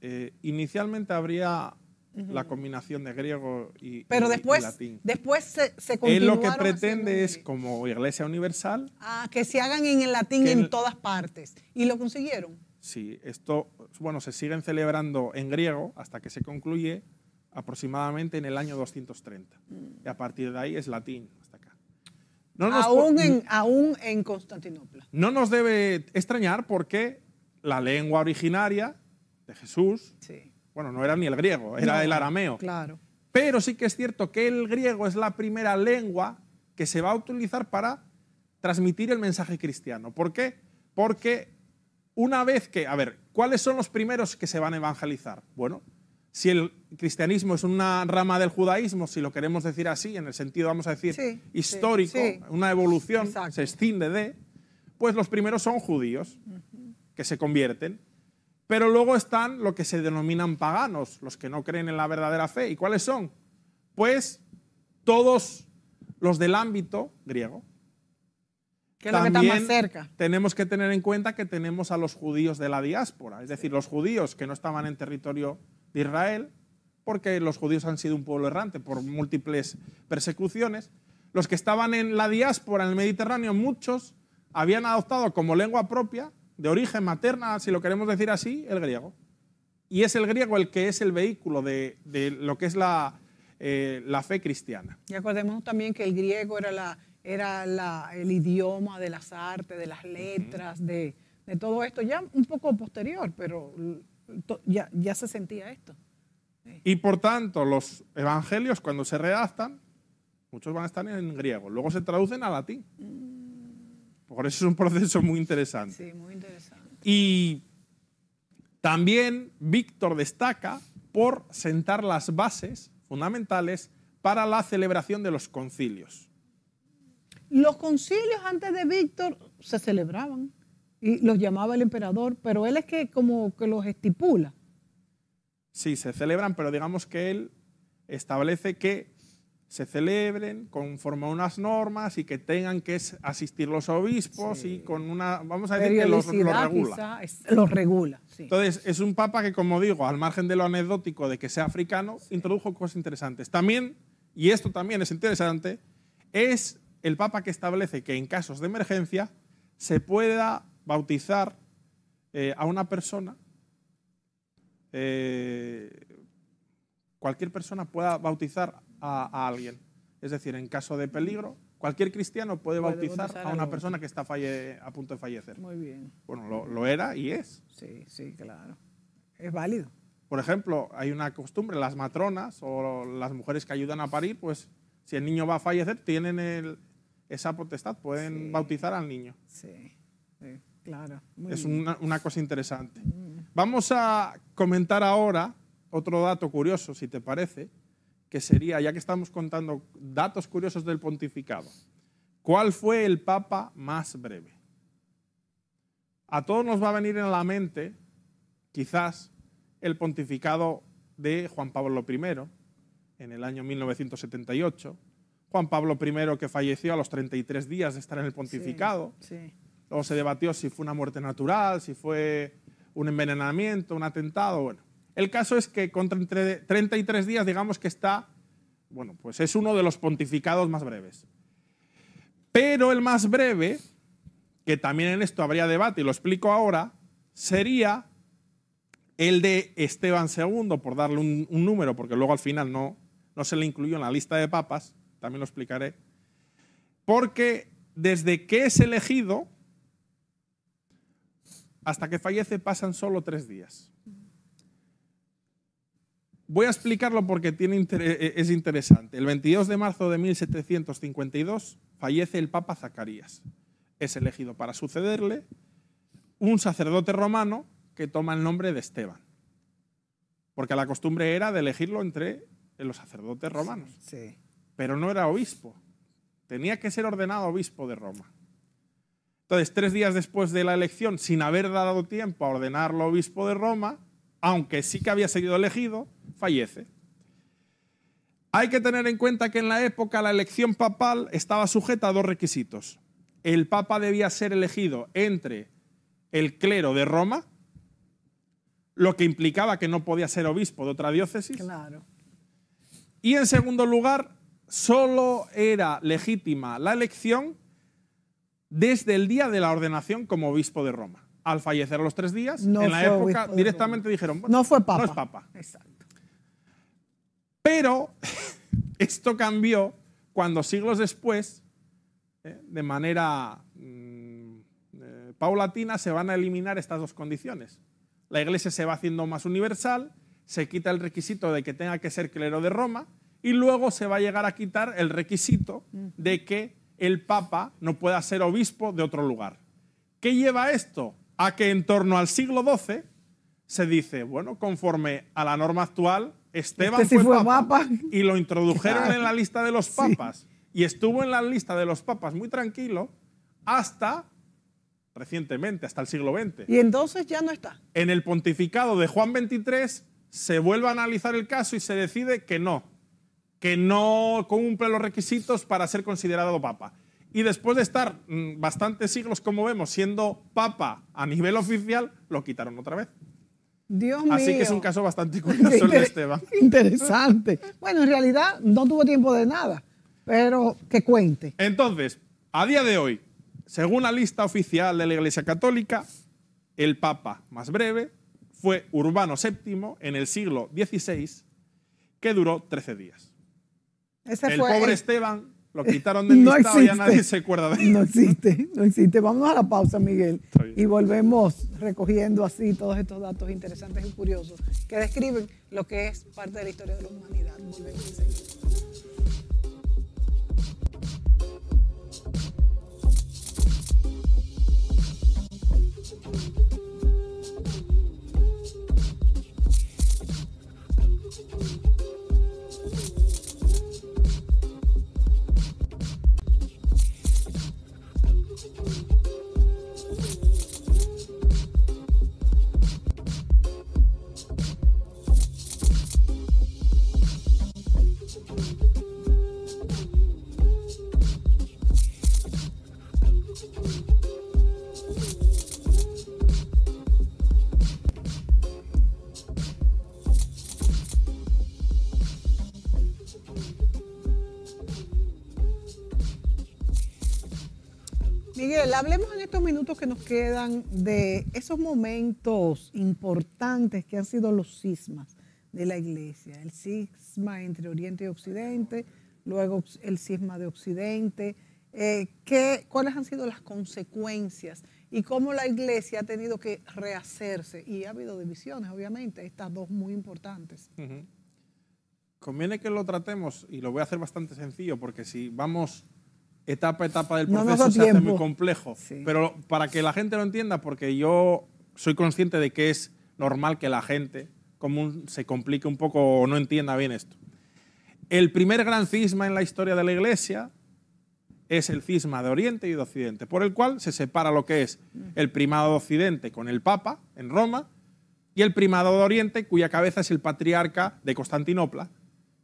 Eh, inicialmente habría la combinación de griego y, latín. Pero después, después se, se Él lo que pretende es, como iglesia universal... Ah, que se hagan en el latín en todas partes. ¿Y lo consiguieron? Sí, esto, bueno, se siguen celebrando en griego hasta que se concluye aproximadamente en el año 230. Mm. Y a partir de ahí es latín hasta acá. No aún, en, aún en Constantinopla. No nos debe extrañar porque la lengua originaria de Jesús, bueno, no era ni el griego, era el arameo. Claro. Pero sí que es cierto que el griego es la primera lengua que se va a utilizar para transmitir el mensaje cristiano. ¿Por qué? Porque una vez que, a ver, ¿cuáles son los primeros que se van a evangelizar? Bueno, si el cristianismo es una rama del judaísmo, si lo queremos decir así, en el sentido, vamos a decir, histórico, una evolución, se extiende de, pues los primeros son judíos que se convierten, pero luego están lo que se denominan paganos, los que no creen en la verdadera fe. ¿Y cuáles son? Pues todos los del ámbito griego. Que es lo que está más cerca. Tenemos que tener en cuenta que tenemos a los judíos de la diáspora, es decir, los judíos que no estaban en territorio de Israel, porque los judíos han sido un pueblo errante por múltiples persecuciones. Los que estaban en la diáspora, en el Mediterráneo, muchos habían adoptado como lengua propia, de origen materna, si lo queremos decir así, el griego. Y es el griego el que es el vehículo de, de lo que es la, eh, la fe cristiana. Y acordemos también que el griego era, la, era la, el idioma de las artes, de las letras, de, de todo esto, ya un poco posterior, pero ya, se sentía esto. Y por tanto, los evangelios cuando se redactan, muchos van a estar en griego, luego se traducen a latín. Mm. Por eso es un proceso muy interesante. Sí, muy interesante. Y también Víctor destaca por sentar las bases fundamentales para la celebración de los concilios. Los concilios antes de Víctor se celebraban y los llamaba el emperador, pero él es que como que los estipula. Sí, se celebran, pero digamos que él establece que se celebren conforme a unas normas y que tengan que asistir los obispos y con una, vamos a decir que los, regula. los regula, Entonces, es un papa que, como digo, al margen de lo anecdótico de que sea africano, introdujo cosas interesantes. También, y esto también es interesante, es el papa que establece que en casos de emergencia se pueda bautizar eh, a una persona, eh, cualquier persona pueda bautizar a, alguien. Es decir, en caso de peligro, cualquier cristiano puede, bautizar a una persona que está a punto de fallecer. Muy bien. Bueno, lo, era y es. Sí, sí, claro. Es válido. Por ejemplo, hay una costumbre, las matronas o las mujeres que ayudan a parir, pues si el niño va a fallecer, tienen esa potestad, pueden bautizar al niño. Sí. sí. Claro. es una, cosa interesante. Mm. Vamos a comentar ahora otro dato curioso, si te parece, que sería, ya que estamos contando datos curiosos del pontificado, ¿cuál fue el papa más breve? A todos nos va a venir en la mente, quizás, el pontificado de Juan Pablo I en el año 1978, Juan Pablo I que falleció a los 33 días de estar en el pontificado, sí o se debatió si fue una muerte natural, si fue un envenenamiento, un atentado, bueno. El caso es que contra entre 33 días, digamos que está, bueno, pues es uno de los pontificados más breves. Pero el más breve, que también en esto habría debate y lo explico ahora, sería el de Esteban II, por darle un, número, porque luego al final no, no se le incluyó en la lista de papas, también lo explicaré, porque desde que es elegido, hasta que fallece pasan solo tres días. Voy a explicarlo porque tiene eh, eh, es interesante. El 22 de marzo de 1752 fallece el Papa Zacarías. Es elegido para sucederle un sacerdote romano que toma el nombre de Esteban. Porque la costumbre era de elegirlo entre eh, los sacerdotes romanos. Sí. Pero no era obispo. Tenía que ser ordenado obispo de Roma. Entonces, tres días después de la elección, sin haber dado tiempo a ordenarlo obispo de Roma, aunque sí que había sido elegido, fallece. Hay que tener en cuenta que en la época la elección papal estaba sujeta a dos requisitos. El papa debía ser elegido entre el clero de Roma, lo que implicaba que no podía ser obispo de otra diócesis. Y en segundo lugar, solo era legítima la elección desde el día de la ordenación como obispo de Roma. Al fallecer los tres días, en la época directamente dijeron, no fue papa. No es papa. Exacto. Pero [LAUGHS] esto cambió cuando siglos después, eh, de manera mm, eh, paulatina, se van a eliminar estas dos condiciones. La iglesia se va haciendo más universal, se quita el requisito de que tenga que ser clero de Roma y luego se va a llegar a quitar el requisito de que el Papa no pueda ser obispo de otro lugar. ¿Qué lleva esto? A que en torno al siglo XII se dice, bueno, conforme a la norma actual, Esteban este fue, papa, y lo introdujeron en la lista de los papas y estuvo en la lista de los papas muy tranquilo hasta recientemente, hasta el siglo XX. Y entonces ya no está. En el pontificado de Juan XXIII se vuelve a analizar el caso y se decide que no, que no cumple los requisitos para ser considerado papa. Y después de estar mm, bastantes siglos, como vemos, siendo papa a nivel oficial, lo quitaron otra vez. Dios Así que es un caso bastante [LAUGHS] curioso el de Esteban. Interesante. Bueno, en realidad no tuvo tiempo de nada, pero que cuente. Entonces, a día de hoy, según la lista oficial de la Iglesia Católica, el Papa más breve fue Urbano VII en el siglo XVI, que duró 13 días. Ese el pobre Esteban lo [LAUGHS] quitaron del no listado y ya nadie se acuerda de él. No existe, no existe. Vamos a la pausa, Miguel, y volvemos recogiendo así todos estos datos interesantes y curiosos que describen lo que es parte de la historia de la humanidad. que nos quedan de esos momentos importantes que han sido los sismas de la iglesia? El sisma entre Oriente y Occidente, luego el sisma de Occidente. Eh, ¿qué, ¿Cuáles han sido las consecuencias y cómo la iglesia ha tenido que rehacerse? Y ha habido divisiones, obviamente, estas dos muy importantes. Conviene que lo tratemos y lo voy a hacer bastante sencillo porque si vamos etapa etapa del proceso se hace muy complejo. Pero para que la gente lo entienda, porque yo soy consciente de que es normal que la gente se complique un poco o no entienda bien esto. El primer gran cisma en la historia de la Iglesia es el cisma de Oriente y de Occidente, por el cual se separa lo que es el primado de Occidente con el Papa en Roma y el primado de Oriente, cuya cabeza es el patriarca de Constantinopla,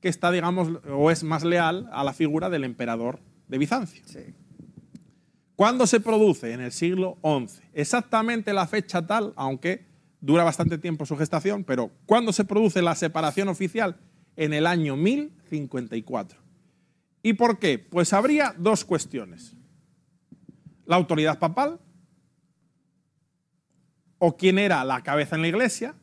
que está, digamos, o es más leal a la figura del emperador de Bizancio. ¿Cuándo se produce? En el siglo XI. Exactamente la fecha tal, aunque dura bastante tiempo su gestación, pero ¿cuándo se produce la separación oficial? En el año 1054. ¿Y por qué? Pues habría dos cuestiones. La autoridad papal, o quién era la cabeza en la iglesia,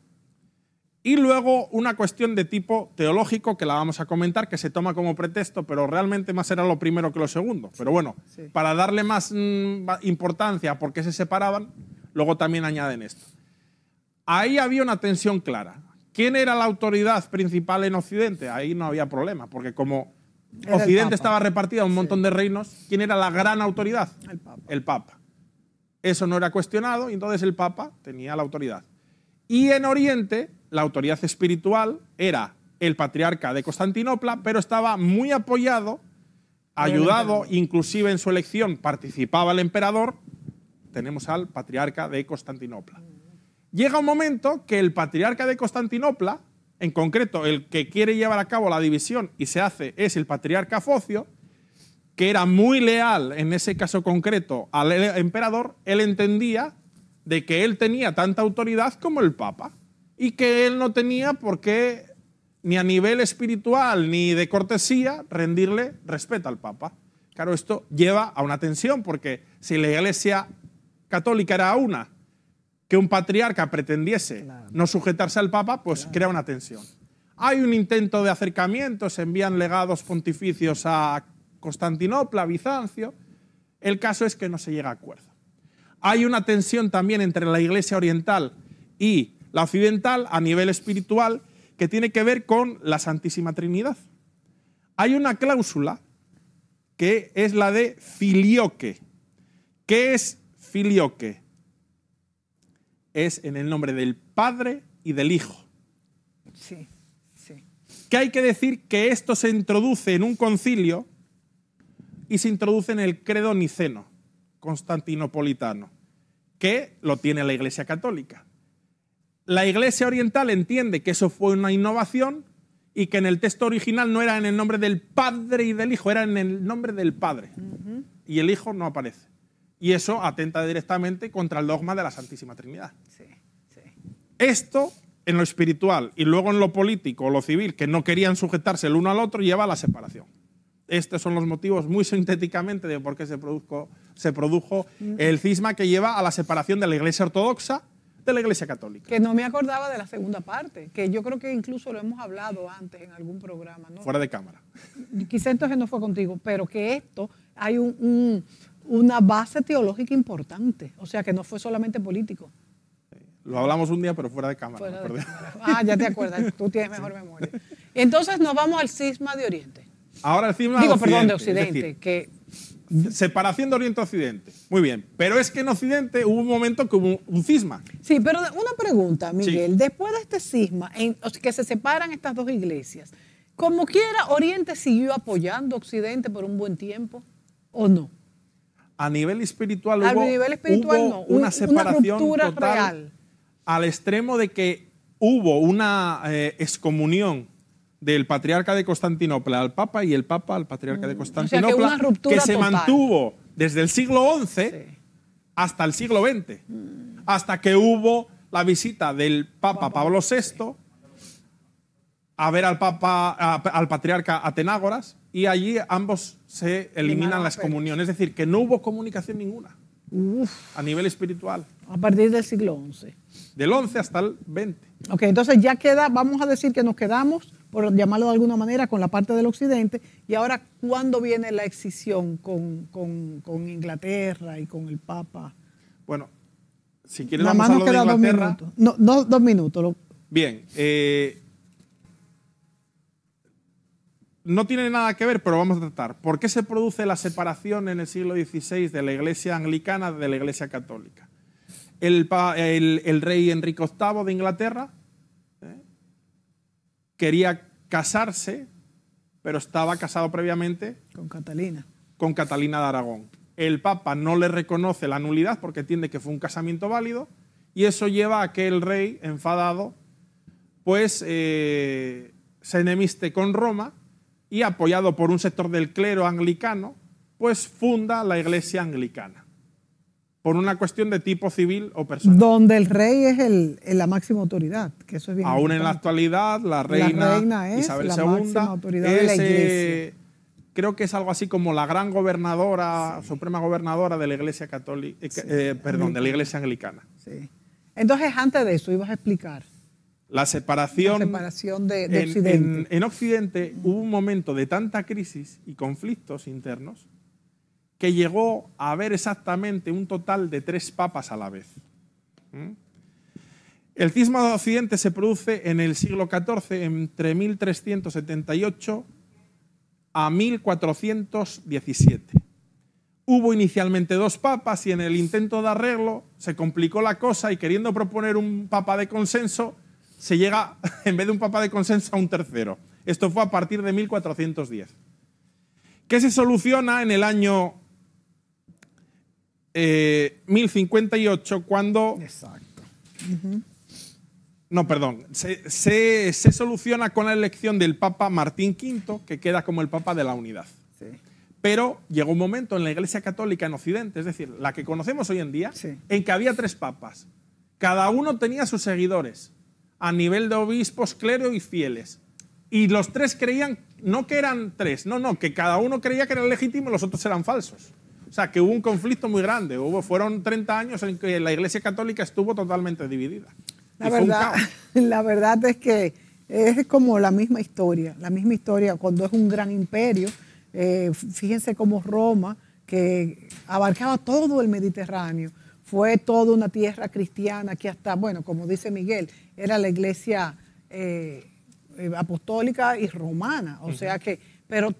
y luego una cuestión de tipo teológico que la vamos a comentar, que se toma como pretexto, pero realmente más era lo primero que lo segundo. Pero bueno, para darle más mm, importancia a por qué se separaban, luego también añaden esto. Ahí había una tensión clara. ¿Quién era la autoridad principal en Occidente? Ahí no había problema, porque como Occidente estaba repartido en un montón de reinos, ¿quién era la gran autoridad? El Papa. El Papa. Eso no era cuestionado y entonces el Papa tenía la autoridad. Y en Oriente la autoridad espiritual era el patriarca de Constantinopla, pero estaba muy apoyado, ayudado, inclusive en su elección participaba el emperador, tenemos al patriarca de Constantinopla. Llega un momento que el patriarca de Constantinopla, en concreto el que quiere llevar a cabo la división y se hace es el patriarca Focio, que era muy leal en ese caso concreto al emperador, él entendía de que él tenía tanta autoridad como el papa y que él no tenía por qué, ni a nivel espiritual ni de cortesía, rendirle respeto al Papa. Claro, esto lleva a una tensión, porque si la Iglesia católica era una, que un patriarca pretendiese no sujetarse al Papa, pues crea una tensión. Hay un intento de acercamiento, se envían legados pontificios a Constantinopla, a Bizancio. El caso es que no se llega a acuerdo. Hay una tensión también entre la Iglesia Oriental y la occidental a nivel espiritual que tiene que ver con la Santísima Trinidad. Hay una cláusula que es la de filioque. ¿Qué es filioque? Es en el nombre del Padre y del Hijo. Sí, sí. Que hay que decir que esto se introduce en un concilio y se introduce en el credo niceno, constantinopolitano, que lo tiene la Iglesia Católica la iglesia oriental entiende que eso fue una innovación y que en el texto original no era en el nombre del Padre y del Hijo, era en el nombre del Padre. Y el Hijo no aparece. Y eso atenta directamente contra el dogma de la Santísima Trinidad. Esto en lo espiritual y luego en lo político o lo civil, que no querían sujetarse el uno al otro, lleva a la separación. Estos son los motivos muy sintéticamente de por qué se produjo el cisma que lleva a la separación de la Iglesia Ortodoxa de la Iglesia Católica. Que no me acordaba de la segunda parte, que yo creo que incluso lo hemos hablado antes en algún programa. ¿no? Fuera de cámara. Quizá entonces no fue contigo, pero que esto hay un, una base teológica importante, o sea que no fue solamente político. Lo hablamos un día, pero fuera de cámara. Ah, ya te acuerdas, tú tienes mejor memoria. Entonces nos vamos al cisma de Oriente. Ahora el cisma de Occidente. Digo, perdón, de Occidente, que Mm. separación de Oriente-Occidente. Muy bien. Pero es que en Occidente hubo un momento que hubo un cisma. Sí, pero una pregunta, Miguel. Después de este cisma, que se separan estas dos iglesias, como quiera, Oriente siguió apoyando a Occidente por un buen tiempo, ¿o no? A nivel espiritual, a nivel espiritual no. una separación real. al extremo de que hubo una eh, excomunión del patriarca de Constantinopla al papa y el papa al patriarca de mm, Constantinopla, que, se mantuvo desde el siglo XI hasta el siglo XX, mm. hasta que hubo la visita del papa Pablo VI a ver al papa al patriarca Atenágoras y allí ambos se eliminan las comuniones, es decir, que no hubo comunicación ninguna. a nivel espiritual. A partir del siglo XI. Del XI hasta el 20. Ok, entonces ya queda, vamos a decir que nos quedamos por llamarlo de alguna manera, con la parte del occidente. Y ahora, ¿cuándo viene la excisión con, Inglaterra y con el Papa? Bueno, si quieres, vamos a dos minutos. No, dos, minutos. Bien. Eh, no tiene nada que ver, pero vamos a tratar. ¿Por qué se produce la separación en el siglo XVI de la Iglesia anglicana de la Iglesia católica? El, el rey Enrique VIII de Inglaterra quería casarse, pero estaba casado previamente. Con Catalina. Con Catalina de Aragón. El Papa no le reconoce la nulidad porque entiende que fue un casamiento válido y eso lleva a que el rey, enfadado, pues eh, se enemiste con Roma y apoyado por un sector del clero anglicano, pues funda la iglesia anglicana por una cuestión de tipo civil o personal. Donde el rey es la máxima autoridad, que eso es bien Aún en la actualidad, la reina, Isabel II creo que es algo así como la gran gobernadora, suprema gobernadora de la iglesia católica, eh, eh, perdón, de la iglesia anglicana. Entonces, antes de eso, ibas a explicar. La separación, separación de, Occidente. en Occidente hubo un momento de tanta crisis y conflictos internos que llegó a haber exactamente un total de tres papas a la vez. ¿Mm? El cisma de Occidente se produce en el siglo XIV, entre 1378 a 1417. Hubo inicialmente dos papas y en el intento de arreglo se complicó la cosa y queriendo proponer un papa de consenso, se llega, [LAUGHS] en vez de un papa de consenso, a un tercero. Esto fue a partir de 1410. ¿Qué se soluciona en el año 1058 eh, cuando... Exacto. No, perdón. Se, soluciona con la elección del Papa Martín V, que queda como el Papa de la Unidad. Pero llegó un momento en la Iglesia Católica en Occidente, es decir, la que conocemos hoy en día, en que había tres papas. Cada uno tenía sus seguidores, a nivel de obispos, clero y fieles. Y los tres creían, no que eran tres, no, no, que cada uno creía que era legítimo y los otros eran falsos. O sea, que hubo un conflicto muy grande. Hubo, fueron 30 años en que la Iglesia Católica estuvo totalmente dividida. [LAUGHS] La, verdad, es que es como la misma historia, la misma historia cuando es un gran imperio. Eh, fíjense cómo Roma, que abarcaba todo el Mediterráneo, fue toda una tierra cristiana que hasta, bueno, como dice Miguel, era la iglesia eh, eh, apostólica y romana. O sea que, pero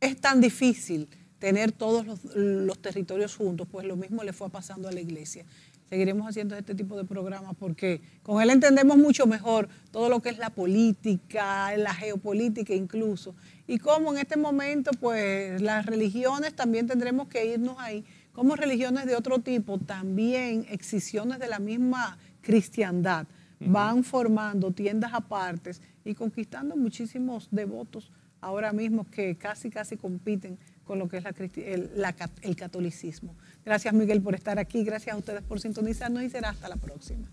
es tan difícil tener todos los, territorios juntos, pues lo mismo le fue pasando a la iglesia. Seguiremos haciendo este tipo de programas porque con él entendemos mucho mejor todo lo que es la política, la geopolítica incluso, y como en este momento pues las religiones también tendremos que irnos ahí, como religiones de otro tipo, también excisiones de la misma cristiandad, van formando tiendas apartes y conquistando muchísimos devotos ahora mismo que casi, casi compiten lo que es el, catolicismo. Gracias Miguel por estar aquí, gracias a ustedes por sintonizarnos y será hasta la próxima.